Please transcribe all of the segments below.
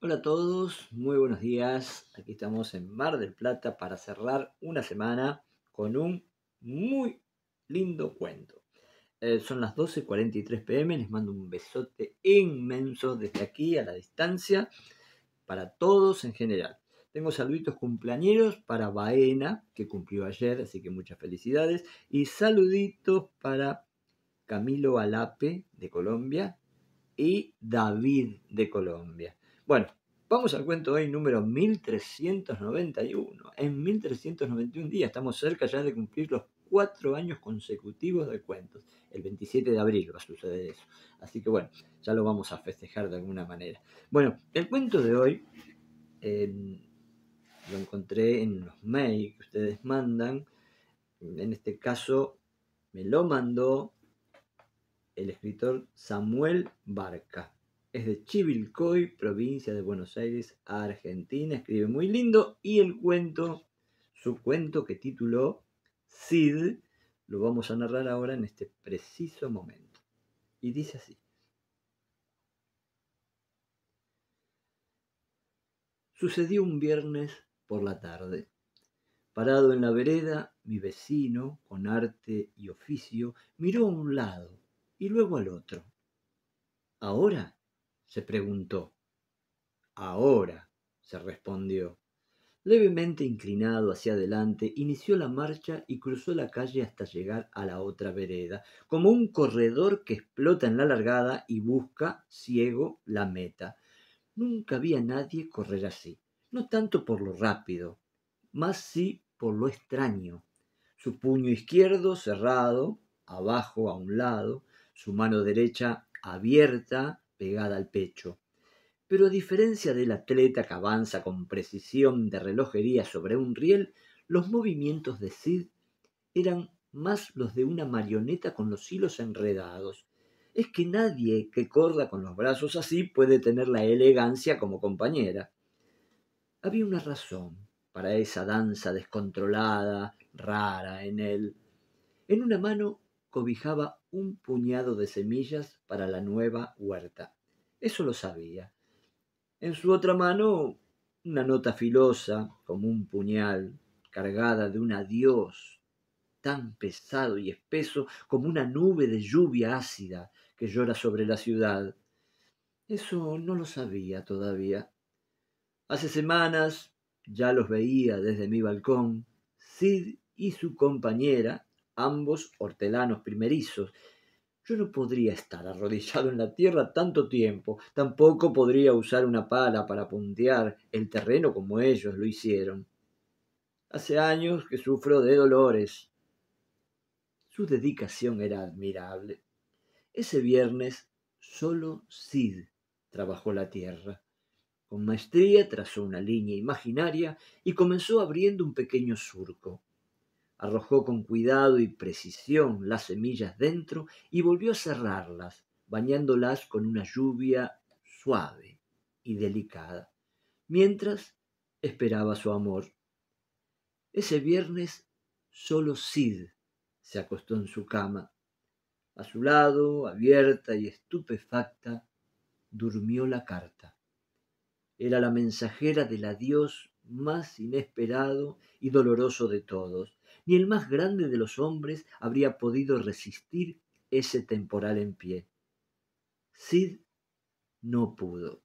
Hola a todos, muy buenos días. Aquí estamos en Mar del Plata para cerrar una semana con un muy lindo cuento. Eh, son las 12.43 pm, les mando un besote inmenso desde aquí a la distancia para todos en general. Tengo saluditos cumpleañeros para Baena, que cumplió ayer, así que muchas felicidades. Y saluditos para Camilo Alape de Colombia y David de Colombia. Bueno, vamos al cuento hoy número 1391. En 1391 días estamos cerca ya de cumplir los cuatro años consecutivos de cuentos. El 27 de abril va a suceder eso. Así que bueno, ya lo vamos a festejar de alguna manera. Bueno, el cuento de hoy lo encontré en los mails que ustedes mandan. En este caso me lo mandó el escritor Samuel Barca es de Chivilcoy, provincia de Buenos Aires, Argentina. Escribe muy lindo. Y el cuento, su cuento que tituló Cid, lo vamos a narrar ahora en este preciso momento. Y dice así. Sucedió un viernes por la tarde. Parado en la vereda, mi vecino, con arte y oficio, miró a un lado y luego al otro. Ahora se preguntó. Ahora, se respondió. Levemente inclinado hacia adelante, inició la marcha y cruzó la calle hasta llegar a la otra vereda, como un corredor que explota en la largada y busca, ciego, la meta. Nunca había nadie correr así, no tanto por lo rápido, más sí por lo extraño. Su puño izquierdo cerrado, abajo, a un lado, su mano derecha abierta, pegada al pecho. Pero a diferencia del atleta que avanza con precisión de relojería sobre un riel, los movimientos de Sid eran más los de una marioneta con los hilos enredados. Es que nadie que corra con los brazos así puede tener la elegancia como compañera. Había una razón para esa danza descontrolada, rara en él. En una mano cobijaba un puñado de semillas para la nueva huerta. Eso lo sabía. En su otra mano, una nota filosa, como un puñal, cargada de un adiós tan pesado y espeso como una nube de lluvia ácida que llora sobre la ciudad. Eso no lo sabía todavía. Hace semanas ya los veía desde mi balcón, Sid y su compañera, ambos hortelanos primerizos. Yo no podría estar arrodillado en la tierra tanto tiempo, tampoco podría usar una pala para puntear el terreno como ellos lo hicieron. Hace años que sufro de dolores. Su dedicación era admirable. Ese viernes solo Sid trabajó la tierra. Con maestría trazó una línea imaginaria y comenzó abriendo un pequeño surco. Arrojó con cuidado y precisión las semillas dentro y volvió a cerrarlas, bañándolas con una lluvia suave y delicada, mientras esperaba su amor. Ese viernes solo Sid se acostó en su cama. A su lado, abierta y estupefacta, durmió la carta. Era la mensajera del adiós más inesperado y doloroso de todos, ni el más grande de los hombres habría podido resistir ese temporal en pie. Sid no pudo.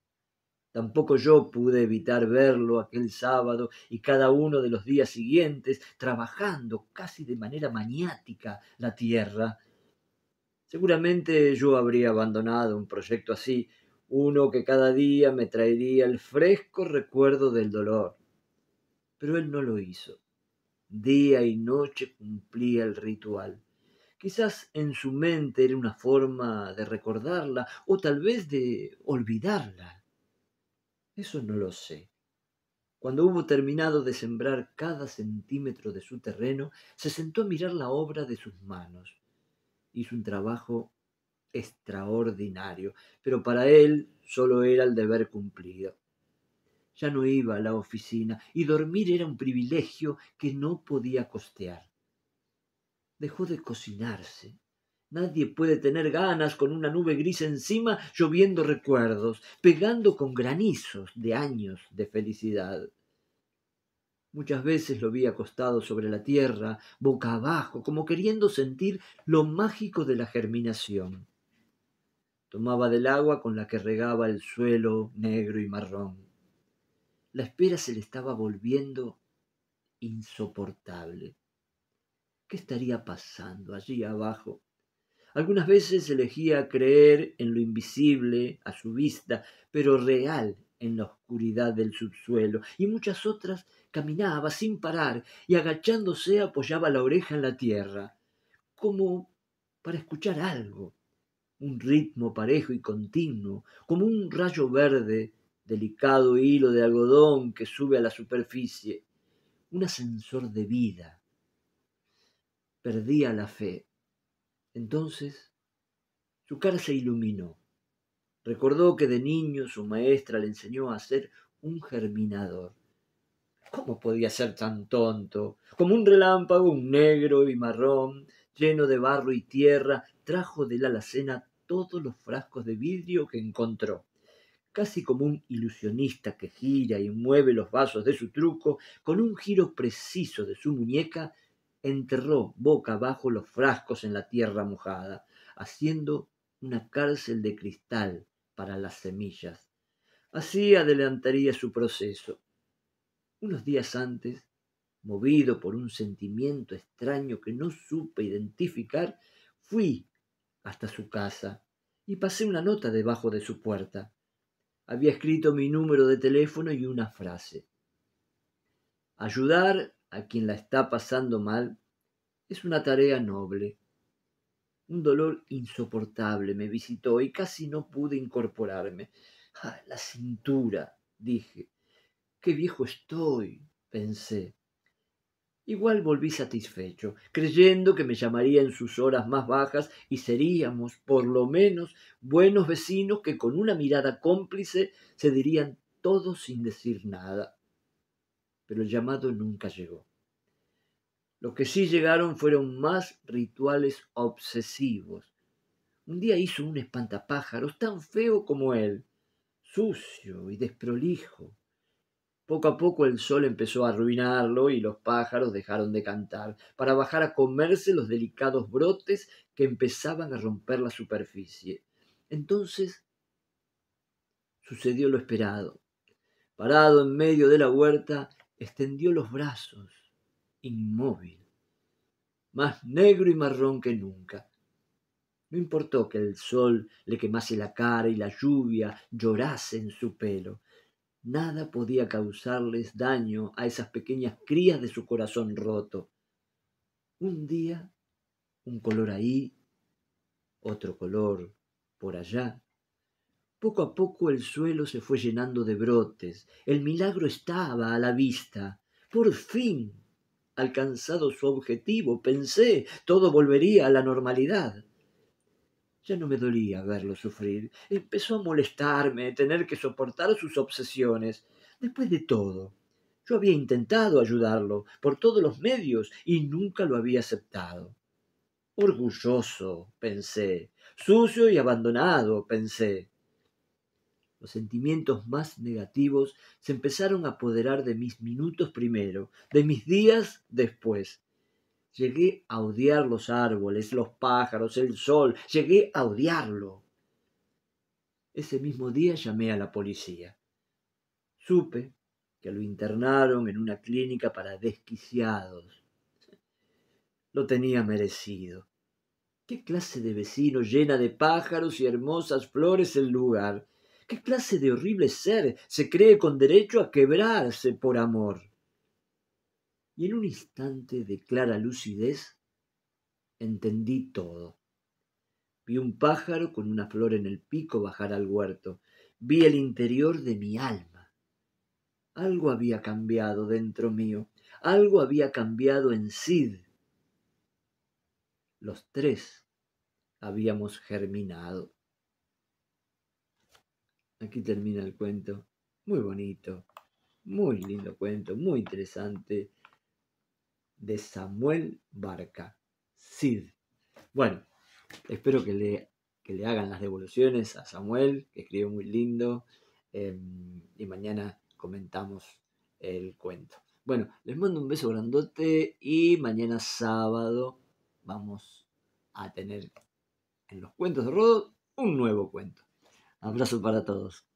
Tampoco yo pude evitar verlo aquel sábado y cada uno de los días siguientes, trabajando casi de manera maniática la tierra. Seguramente yo habría abandonado un proyecto así, uno que cada día me traería el fresco recuerdo del dolor. Pero él no lo hizo. Día y noche cumplía el ritual. Quizás en su mente era una forma de recordarla o tal vez de olvidarla. Eso no lo sé. Cuando hubo terminado de sembrar cada centímetro de su terreno, se sentó a mirar la obra de sus manos. Hizo un trabajo extraordinario, pero para él solo era el deber cumplido ya no iba a la oficina y dormir era un privilegio que no podía costear. Dejó de cocinarse. Nadie puede tener ganas con una nube gris encima lloviendo recuerdos, pegando con granizos de años de felicidad. Muchas veces lo vi acostado sobre la tierra, boca abajo, como queriendo sentir lo mágico de la germinación. Tomaba del agua con la que regaba el suelo negro y marrón la espera se le estaba volviendo insoportable. ¿Qué estaría pasando allí abajo? Algunas veces elegía creer en lo invisible a su vista, pero real en la oscuridad del subsuelo, y muchas otras caminaba sin parar y agachándose apoyaba la oreja en la tierra, como para escuchar algo, un ritmo parejo y continuo, como un rayo verde delicado hilo de algodón que sube a la superficie, un ascensor de vida. Perdía la fe. Entonces su cara se iluminó. Recordó que de niño su maestra le enseñó a ser un germinador. ¿Cómo podía ser tan tonto? Como un relámpago, un negro y marrón, lleno de barro y tierra, trajo de la alacena todos los frascos de vidrio que encontró casi como un ilusionista que gira y mueve los vasos de su truco, con un giro preciso de su muñeca, enterró boca abajo los frascos en la tierra mojada, haciendo una cárcel de cristal para las semillas. Así adelantaría su proceso. Unos días antes, movido por un sentimiento extraño que no supe identificar, fui hasta su casa y pasé una nota debajo de su puerta había escrito mi número de teléfono y una frase. Ayudar a quien la está pasando mal es una tarea noble. Un dolor insoportable me visitó y casi no pude incorporarme. Ah, la cintura, dije. Qué viejo estoy, pensé. Igual volví satisfecho, creyendo que me llamaría en sus horas más bajas y seríamos, por lo menos, buenos vecinos que con una mirada cómplice se dirían todo sin decir nada. Pero el llamado nunca llegó. Lo que sí llegaron fueron más rituales obsesivos. Un día hizo un espantapájaros tan feo como él, sucio y desprolijo poco a poco el sol empezó a arruinarlo y los pájaros dejaron de cantar, para bajar a comerse los delicados brotes que empezaban a romper la superficie. Entonces sucedió lo esperado. Parado en medio de la huerta, extendió los brazos, inmóvil, más negro y marrón que nunca. No importó que el sol le quemase la cara y la lluvia llorase en su pelo. Nada podía causarles daño a esas pequeñas crías de su corazón roto. Un día, un color ahí, otro color por allá. Poco a poco el suelo se fue llenando de brotes. El milagro estaba a la vista. Por fin, alcanzado su objetivo, pensé, todo volvería a la normalidad. Ya no me dolía verlo sufrir. Empezó a molestarme tener que soportar sus obsesiones. Después de todo, yo había intentado ayudarlo por todos los medios y nunca lo había aceptado. Orgulloso, pensé. Sucio y abandonado, pensé. Los sentimientos más negativos se empezaron a apoderar de mis minutos primero, de mis días después. Llegué a odiar los árboles, los pájaros, el sol. Llegué a odiarlo. Ese mismo día llamé a la policía. Supe que lo internaron en una clínica para desquiciados. Lo tenía merecido. ¿Qué clase de vecino llena de pájaros y hermosas flores el lugar? ¿Qué clase de horrible ser se cree con derecho a quebrarse por amor? y en un instante de clara lucidez entendí todo. Vi un pájaro con una flor en el pico bajar al huerto. Vi el interior de mi alma. Algo había cambiado dentro mío. Algo había cambiado en Sid. Los tres habíamos germinado. Aquí termina el cuento. Muy bonito. Muy lindo cuento. Muy interesante de Samuel Barca, Sid. Bueno, espero que le, le hagan las devoluciones a Samuel, que escribe muy lindo, em, y mañana comentamos el cuento. Bueno, les mando un beso grandote y mañana sábado vamos a tener en los cuentos de Rodo un nuevo cuento. Abrazo para todos.